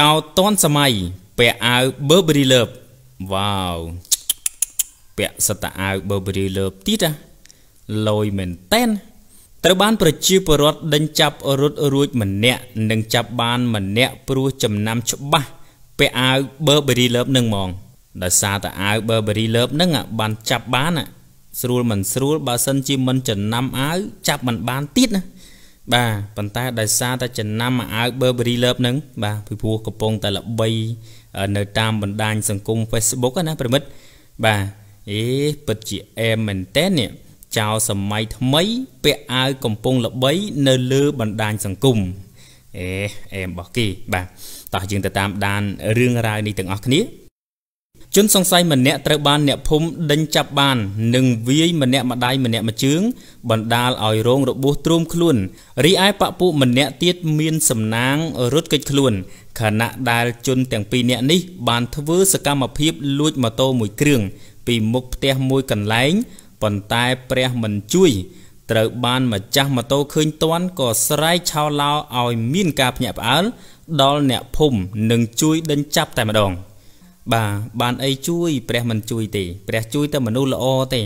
ចៅតនសម័យពាក់អាវ Burberry Love វ៉ាវពាក់សិតអាវ Burberry Love ទៀតណាលយមែនតែនត្រូវបានប្រជាពលរដ្ឋដេញចាប់ រត់រួចម្នាក់និងចាប់បានម្នាក់ព្រោះចំណាំច្បាស់ពាក់អាវ Burberry Love នឹងហ្មងដោយសារតែអាវ Burberry Love នឹងបានចាប់បានស្រួលមិនស្រួលបើសិនជាមិនចំណាំអាវចាប់មិនបានទៀតណាបាទប៉ុន្តែដោយសារតែចំណាំអាវ Burberry Love ហ្នឹងបាទពីព្រោះកំពុងតែល្បី នៅតាមបណ្ដាញសង្គម Facebook ណាប្រិមិត្តបាទអេពិតជាអែមមែនតើនេះចៅសម័យថ្មី ពាក់អាវកំពុងល្បី នៅលើបណ្ដាញសង្គមអេអែមរបស់គេបាទតោះយើងទៅតាមដានរឿងរ៉ាវនេះទាំងអស់គ្នាជនសង្ស័យម្នាក់ត្រូវបានអ្នកភូមិដេញចាប់បាននិងវាយម្នាក់ម្ដាយម្នាក់មួយជើងបណ្ដាលឲ្យរងរបួសទ្រាំខ្លួនរីឯបពុម្នាក់ទៀតមានសំណាងរត់គេចខ្លួនខណៈដែលជនទាំងពីរនាក់នេះបានធ្វើសកម្មភាពលួចម៉ូតូមួយគ្រឿងពីមុខផ្ទះមួយកន្លែងប៉ុន្តែព្រះមិនជួយត្រូវបានម្ចាស់ម៉ូតូឃើញទាន់ក៏ស្រែកឆោឡោឲ្យមានការភ្ញាក់ផ្អើលដល់អ្នកភូមិនិងជួយដេញចាប់តែម្ដង។បាទបានអីជួយព្រះមិនជួយទេព្រះជួយតែមនុស្សល្អទេ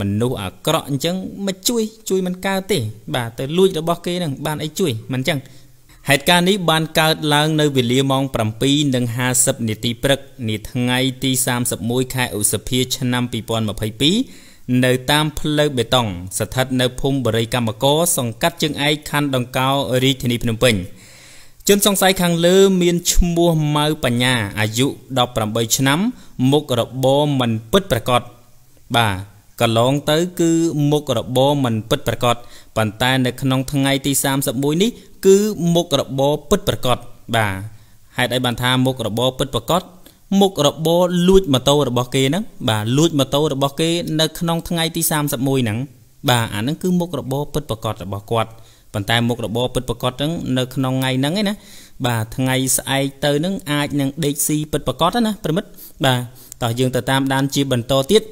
មនុស្សអាក្រក់អញ្ចឹងមិនជួយជួយមិនកើតទេ បាទទៅលួចរបស់គេនឹងបានអីជួយមិនអញ្ចឹងហេតុការណ៍នេះបានកើតឡើងនៅវេលាម៉ោង7:50នាទីព្រឹក នាថ្ងៃទី31ខែឧសភាឆ្នាំ2022នៅតាមផ្លូវបេតុងស្ថិតនៅភូមិបរិយកម្មកសង្កាត់ជើងឯកខណ្ឌដង្កោរាជធានីភ្នំពេញ។ជនសង្ស័យខាងលើ មានឈ្មោះម៉ៅបញ្ញាអាយុ18ឆ្នាំ មុខរបរមិនពិតប្រាកដបាទកន្លងទៅគឺមុខរបរមិនពិតប្រាកដប៉ុន្តែនៅក្នុងថ្ងៃទី31នេះ គឺមុខរបរពិតប្រាកដបាទហេតុអីបានថាមុខរបរពិតប្រាកដមុខរបរលួចម៉ូតូរបស់គេហ្នឹងបាទលួចម៉ូតូរបស់គេនៅក្នុងថ្ងៃទី31ហ្នឹងបាទអាហ្នឹងគឺមុខរបរពិតប្រាកដរបស់គាត់ប៉ុន្តែមុខរបរពិតប្រកបហ្នឹងនៅក្នុងថ្ងៃហ្នឹងឯណាបាទថ្ងៃស្អែកទៅហ្នឹងអាចនឹងដេកស៊ីពិតប្រកបណាប្រិមិត្តបាទតោះយើងទៅតាមដានជាបន្តទៀត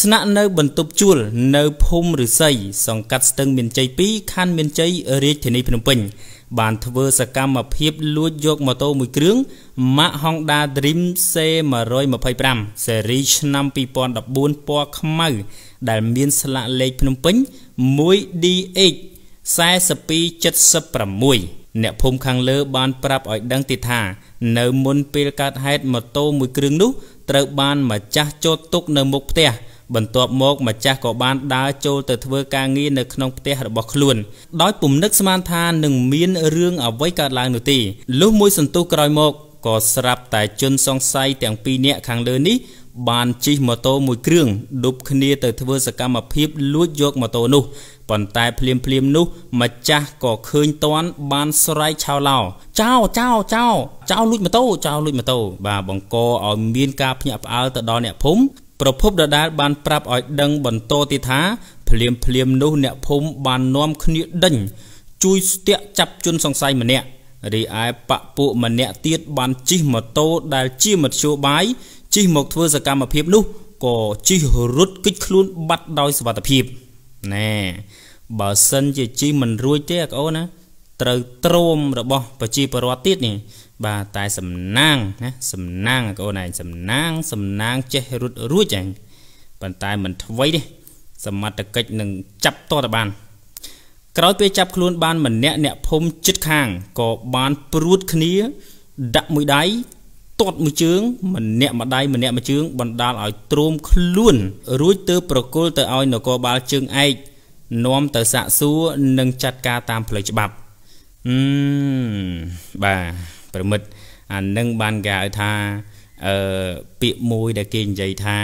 ស្នាក់នៅ បន្ទប់ជួល នៅភូមិរិស័យសង្កាត់ស្ទឹង មានជ័យ2ខណ្ឌមានជ័យរាជធានីភ្នំពេញបានធ្វើសកម្មភាព លួចយកម៉ូតូមួយគ្រឿង Mac Honda Dream C125 សេរីឆ្នាំ2014ពណ៌ខ្មៅ ដែលមានស្លាកលេខភ្នំពេញ 1DH 4276អ្នកភូមិខាងលើបានប្រាប់ឲ្យដឹងទីថានៅមុនពេលកើតហេតុម៉ូតូមួយគ្រឿងនោះ ត្រូវបានម្ចាស់ចោតទុកនៅមុខផ្ទះ បន្ទាប់មក ម្ចាស់ក៏បានដើរចូលទៅធ្វើការងារនៅក្នុងផ្ទះរបស់ខ្លួន ដោយពំនឹកស្មានថានឹងមានរឿងអ្វីកើតឡើងនោះទេលុះមួយសន្ទុះក្រោយមកក៏ស្រាប់តែជន សង្ស័យទាំងពីរនាក់ខាងលើនេះបានជិះម៉ូតូមួយគ្រឿងឌុបគ្នា ទៅធ្វើសកម្មភាព លួចយកម៉ូតូនោះប៉ុន្តែភ្លាមភ្លាមនោះម្ចាស់ក៏ឃើញតាន់ បានស្រែកឆោឡោ ចោចោចោចោលួចម៉ូតូចោលួចម៉ូតូបាទបង្កឲ្យមានការភ្ញាក់ផ្អើលទៅដល់អ្នកភូមិប្រភពដដាលបានប្រាប់ឲ្យដឹងបន្តទៀតថា ភ្លាមភ្លាមនោះអ្នកភូមិបាននាំគ្នាដេញជួយស្ទាក់ចាប់ជនសង្ស័យម្នាក់រីឯបពពួកម្នាក់ទៀតបានជិះម៉ូតូដែលជាមធ្យោបាយជិះមកធ្វើសកម្មភាពនោះក៏ជិះរត់គេចខ្លួនបាត់ដោយសុវត្ថិភាពណែបើសិនជាជិះមិនរួចទេអាកអូនណាត្រូវទ្រមរបស់ប្រជាពលរដ្ឋទៀតនេះ បាទតែសំណាងណាសំណាងអាកអូនឯងសំណាង សំណាងចេះរត់រួចឯងប៉ុន្តែមិនថ្មីទេសមត្ថកិច្ចនឹងចាប់តតបាន ក្រោយពេលចាប់ខ្លួនបានម្នាក់អ្នកភូមិចិត្តខាងក៏បានព្រួតគ្នាដាក់មួយដៃទាត់មួយជើង ម្នាក់ម្ដាយម្នាក់មួយជើងបណ្ដាលឲ្យទ្រាំខ្លួន រួចទៅប្រគល់ទៅឲ្យនគរបាលជើងឯកនាំទៅសាកសួរ និងចាត់ការតាមផ្លូវច្បាប់អឺបាទប្រមិត្តអានឹងបានគេហៅថាអឺពាក្យមួយដែលគេនិយាយថា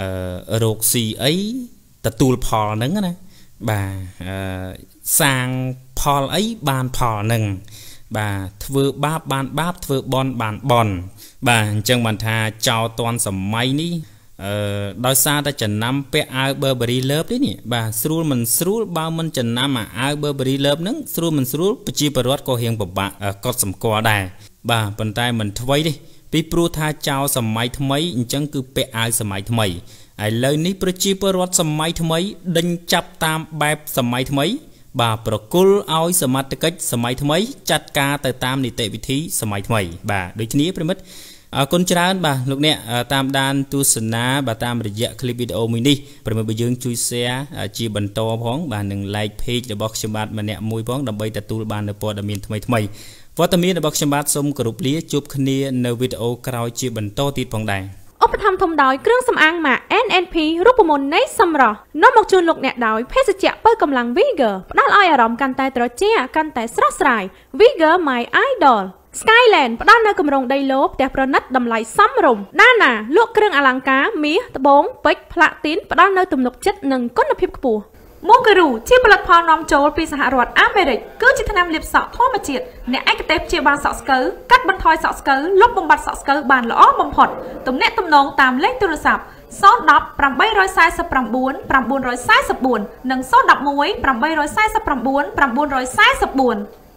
អឺរោគស៊ីអីទទួលផលហ្នឹងណាបាទអឺសាងផលអីបានផលហ្នឹងបាទធ្វើបាប បាន បាបធ្វើបន់បានបន់បាទអញ្ចឹងបានថាចោលតនសម័យនេះអឺដោយសារតែចំណាំពាក់អាវ Burberry Love នេះនេះបាទស្រួលមិនស្រួលបើមិនចំណាំអាអាវ Burberry Love ហ្នឹងស្រួលមិនស្រួលប្រជាពលរដ្ឋក៏រៀងពិបាកកត់សម្គាល់ដែរបាទប៉ុន្តែមិនថ្មីទេពីព្រោះថាចោលសម័យថ្មីអញ្ចឹងគឺពាក់អាវសម័យថ្មីឥឡូវនេះប្រជាពលរដ្ឋសម័យថ្មីដេញចាប់តាមបែបសម័យថ្មីបាទប្រគល់ឲ្យសមត្ថកិច្ចសម័យថ្មីចាត់ការទៅតាមនីតិវិធីសម័យថ្មី បាទដូចគ្នាប្រិមិត្តអរគុណច្រើនបាទលោកអ្នកតាមដានទស្សនាបាទតាមរយៈคลิปវីដេអូមួយនេះព្រមទាំងយើង ជួយ share ជាបន្តផងបាទនិង like page របស់ខ្ញុំបាទម្នាក់មួយផងដើម្បីទទួលបាននូវព័ត៌មានថ្មីថ្មីវត្តមានរបស់ខ្ញុំបាទសូមគោរពលាជួបគ្នានៅវីដេអូក្រោយជាបន្តទៀតផងដែរឧបត្ថម្ភធំដោយគ្រឿងសម្អាងម៉ា NNP រូបមន្តនៃសម្រស់នាំមកជូនលោកអ្នកដោយភេសជ្ជៈបើកម្លាំង Vigor ផ្ដល់ឲ្យអារម្មណ៍កាន់តែត្រជាក់កាន់តែស្រស់ស្រាយ Vigor My Idol Skyland ផ្ដល់នូវគម្រោងដីឡូផ្ទះប្រណិតតម្លៃសមរម្យ Dana លក់គ្រឿងអលង្ការមាសត្បូងពេជ្រផ្លាទីនផ្ដល់នូវទំនុកចិត្តនិងគុណភាពខ្ពស់ Monkeru ជាផលិតផលនាំចូលពីសហរដ្ឋអាមេរិកគឺជាថ្នាំលាបសក់ធម្មជាតិអ្នកឯកទេសព្យាបាលសក់ស្កូវកាត់បន្ថយសក់ស្កូវលុបបំបត្តិសក់ស្កូវបានល្អបំផុតទំនាក់ទំនងតាមលេខទូរស័ព្ទ010 849 944និង011 849 944